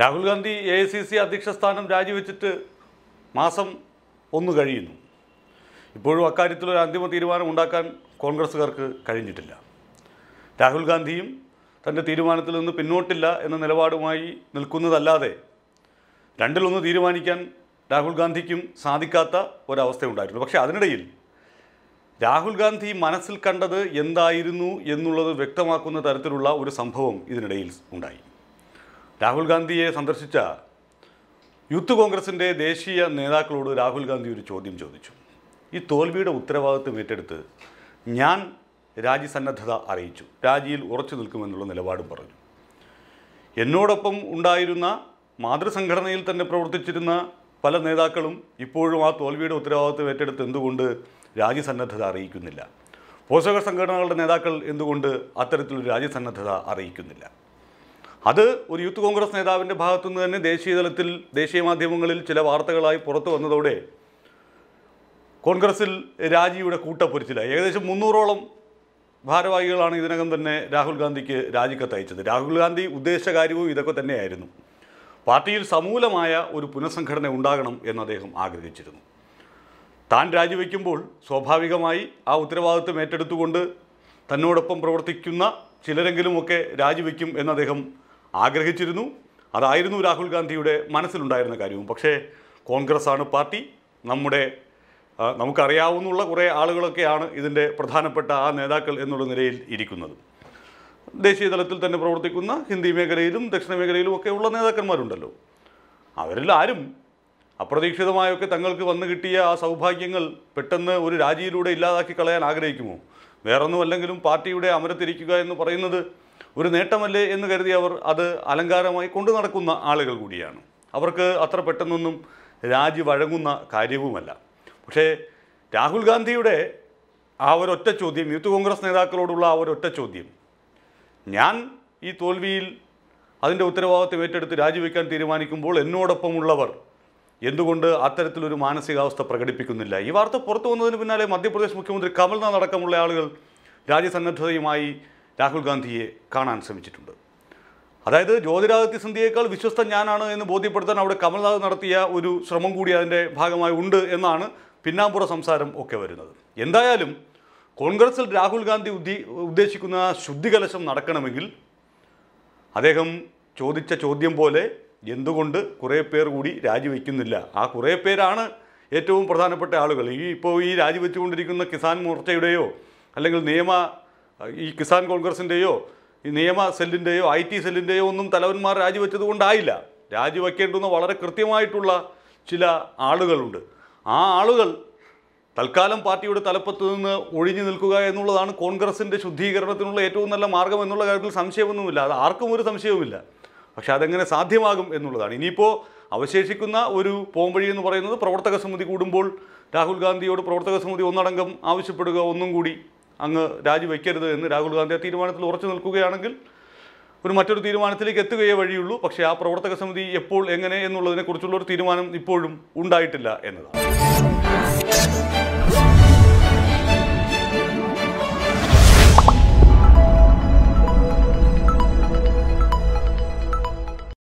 Rahul Gandhi A I C C അധ്യക്ഷ സ്ഥാനം രാജിവെച്ചിട്ട് മാസം ഒന്ന് കഴിയുന്നു ഇപ്പോഴും അക്കാര്യത്തിൽ ഒരു അന്തിമ തീരുമാനം ഉണ്ടാക്കാൻ കോൺഗ്രസ്സുകാർക്ക് കഴിഞ്ഞിട്ടില്ല രാഹുൽ ഗാന്ധിയും തൻ്റെ തീരുമാനത്തിൽ നിന്ന് പിന്നോട്ടില്ല എന്ന നിലപാടുമായി നിൽക്കുന്നതല്ലാതെ രണ്ടിലൊന്ന് തീരുമാനിക്കാൻ രാഹുൽ ഗാന്ധിക്കും സാധിക്കാത്ത ഒരവസ്ഥയുണ്ടായിരുന്നു പക്ഷേ അതിനിടയിൽ രാഹുൽ ഗാന്ധി മനസ്സിൽ കണ്ടത് എന്തായിരുന്നു എന്നുള്ളത് വ്യക്തമാക്കുന്ന തരത്തിലുള്ള ഒരു സംഭവം ഇതിനിടയിൽ ഉണ്ടായി രാഹുൽ ഗാന്ധിയെ സന്ദർശിച്ച യൂത്ത് കോൺഗ്രസിൻ്റെ ദേശീയ നേതാക്കളോട് രാഹുൽ ഗാന്ധി ഒരു ചോദ്യം ചോദിച്ചു ഈ തോൽവിയുടെ ഉത്തരവാദിത്വം ഏറ്റെടുത്ത് ഞാൻ രാജ്യസന്നദ്ധത അറിയിച്ചു രാജിയിൽ ഉറച്ചു നിൽക്കുമെന്നുള്ള നിലപാടും പറഞ്ഞു എന്നോടൊപ്പം ഉണ്ടായിരുന്ന മാതൃസംഘടനയിൽ തന്നെ പ്രവർത്തിച്ചിരുന്ന പല നേതാക്കളും ഇപ്പോഴും ആ തോൽവിയുടെ ഉത്തരവാദിത്വം ഏറ്റെടുത്ത് എന്തുകൊണ്ട് രാജ്യസന്നദ്ധത അറിയിക്കുന്നില്ല പോഷക സംഘടനകളുടെ നേതാക്കൾ എന്തുകൊണ്ട് അത്തരത്തിലൊരു രാജ്യസന്നദ്ധത അറിയിക്കുന്നില്ല അത് ഒരു യൂത്ത് കോൺഗ്രസ് നേതാവിൻ്റെ ഭാഗത്തുനിന്ന് തന്നെ ദേശീയ തലത്തിൽ ദേശീയ മാധ്യമങ്ങളിൽ ചില വാർത്തകളായി പുറത്തു വന്നതോടെ കോൺഗ്രസിൽ രാജിയുടെ കൂട്ടപ്പൊരിച്ചിലായി ഏകദേശം മുന്നൂറോളം ഭാരവാഹികളാണ് ഇതിനകം തന്നെ രാഹുൽ ഗാന്ധിക്ക് രാജിക്കത്ത് അയച്ചത് രാഹുൽ ഗാന്ധി ഉദ്ദേശ കാര്യവും ഇതൊക്കെ തന്നെയായിരുന്നു പാർട്ടിയിൽ സമൂലമായ ഒരു പുനഃസംഘടന ഉണ്ടാകണം എന്ന് അദ്ദേഹം ആഗ്രഹിച്ചിരുന്നു താൻ രാജിവെക്കുമ്പോൾ സ്വാഭാവികമായി ആ ഉത്തരവാദിത്വം ഏറ്റെടുത്തുകൊണ്ട് തന്നോടൊപ്പം പ്രവർത്തിക്കുന്ന ചിലരെങ്കിലുമൊക്കെ രാജിവെക്കും എന്ന് അദ്ദേഹം ആഗ്രഹിച്ചിരുന്നു അതായിരുന്നു രാഹുൽ ഗാന്ധിയുടെ മനസ്സിലുണ്ടായിരുന്ന കാര്യവും പക്ഷേ കോൺഗ്രസ്സാണ് പാർട്ടി നമ്മുടെ നമുക്കറിയാവുന്ന കുറേ ആളുകളൊക്കെയാണ് ഇതിൻ്റെ പ്രധാനപ്പെട്ട ആ നേതാക്കൾ എന്നുള്ള നിലയിൽ ഇരിക്കുന്നത് ദേശീയ തലത്തിൽ തന്നെ പ്രവർത്തിക്കുന്ന ഹിന്ദി മേഖലയിലും ദക്ഷിണ മേഖലയിലും ഒക്കെ ഉള്ള നേതാക്കന്മാരുണ്ടല്ലോ അവരിൽ ആരും അപ്രതീക്ഷിതമായൊക്കെ തങ്ങൾക്ക് വന്നു കിട്ടിയ ആ സൗഭാഗ്യങ്ങൾ പെട്ടെന്ന് ഒരു രാജിയിലൂടെ ഇല്ലാതാക്കി കളയാൻ ആഗ്രഹിക്കുമോ വേറൊന്നും അല്ലെങ്കിലും പാർട്ടിയുടെ അമരത്തിരിക്കുക എന്ന് പറയുന്നത് ഒരു നേട്ടമല്ലേ എന്ന് കരുതി അവർ അത് അലങ്കാരമായി കൊണ്ടു നടക്കുന്ന ആളുകൾ കൂടിയാണ് അവർക്ക് അത്ര പെട്ടെന്നൊന്നും രാജി വഴങ്ങുന്ന കാര്യവുമല്ല പക്ഷേ രാഹുൽ ഗാന്ധിയുടെ ആ ഒരൊറ്റ ചോദ്യം യൂത്ത് കോൺഗ്രസ് നേതാക്കളോടുള്ള ആ ഒരൊറ്റ ചോദ്യം ഞാൻ ഈ തോൽവിയിൽ അതിൻ്റെ ഉത്തരവാദിത്വം ഏറ്റെടുത്ത് രാജിവെക്കാൻ തീരുമാനിക്കുമ്പോൾ എന്നോടൊപ്പമുള്ളവർ എന്തുകൊണ്ട് അത്തരത്തിലൊരു മാനസികാവസ്ഥ പ്രകടിപ്പിക്കുന്നില്ല ഈ വാർത്ത പുറത്തു വന്നതിന് പിന്നാലെ മധ്യപ്രദേശ് മുഖ്യമന്ത്രി കമൽനാഥ് അടക്കമുള്ള ആളുകൾ രാജ്യസന്നദ്ധതയുമായി രാഹുൽ ഗാന്ധിയെ കാണാൻ ശ്രമിച്ചിട്ടുണ്ട് അതായത് ജ്യോതിരാദിത്യ സിന്ധ്യയേക്കാൾ വിശ്വസ്ത ഞാനാണ് എന്ന് ബോധ്യപ്പെടുത്താൻ അവിടെ കമൽനാഥ് നടത്തിയ ഒരു ശ്രമം കൂടി അതിൻ്റെ ഭാഗമായി ഉണ്ട് എന്നാണ് പിന്നാമ്പുറ സംസാരം ഒക്കെ വരുന്നത് എന്തായാലും കോൺഗ്രസിൽ രാഹുൽ ഗാന്ധി ഉദ്ദേശിക്കുന്ന ശുദ്ധികലശം നടക്കണമെങ്കിൽ അദ്ദേഹം ചോദിച്ച ചോദ്യം പോലെ എന്തുകൊണ്ട് കുറേ പേർ കൂടി രാജിവെക്കുന്നില്ല ആ കുറേ പേരാണ് ഏറ്റവും പ്രധാനപ്പെട്ട ആളുകൾ ഈ ഇപ്പോൾ ഈ രാജിവെച്ചുകൊണ്ടിരിക്കുന്ന കിസാൻ മോർച്ചയുടെയോ അല്ലെങ്കിൽ നിയമ ഈ കിസാൻ കോൺഗ്രസിൻ്റെയോ നിയമ സെല്ലിൻ്റെയോ ഐ ടി സെല്ലിൻ്റെയോ ഒന്നും തലവന്മാർ രാജിവെച്ചത് കൊണ്ടായില്ല രാജിവെക്കേണ്ടുന്ന വളരെ കൃത്യമായിട്ടുള്ള ചില ആളുകളുണ്ട് ആ ആളുകൾ തൽക്കാലം പാർട്ടിയുടെ തലപ്പത്ത് നിന്ന് ഒഴിഞ്ഞു നിൽക്കുക എന്നുള്ളതാണ് കോൺഗ്രസിൻ്റെ ശുദ്ധീകരണത്തിനുള്ള ഏറ്റവും നല്ല മാർഗം എന്നുള്ള കാര്യത്തിൽ സംശയമൊന്നുമില്ല അത് ആർക്കും ഒരു സംശയവുമില്ല പക്ഷെ അതെങ്ങനെ സാധ്യമാകും എന്നുള്ളതാണ് ഇനിയിപ്പോൾ അവശേഷിക്കുന്ന ഒരു പോംവഴി എന്ന് പറയുന്നത് പ്രവർത്തക സമിതി കൂടുമ്പോൾ രാഹുൽ ഗാന്ധിയോട് പ്രവർത്തക സമിതി ഒന്നടങ്കം ആവശ്യപ്പെടുക ഒന്നും കൂടി അങ്ങ് രാജിവെക്കരുത് എന്ന് രാഹുൽ ഗാന്ധി ആ തീരുമാനത്തിൽ ഉറച്ചു നിൽക്കുകയാണെങ്കിൽ ഒരു മറ്റൊരു തീരുമാനത്തിലേക്ക് എത്തുകയേ വഴിയുള്ളൂ പക്ഷേ ആ പ്രവർത്തക സമിതി എപ്പോൾ എങ്ങനെ എന്നുള്ളതിനെക്കുറിച്ചുള്ള ഒരു തീരുമാനം ഇപ്പോഴും ഉണ്ടായിട്ടില്ല എന്നതാണ്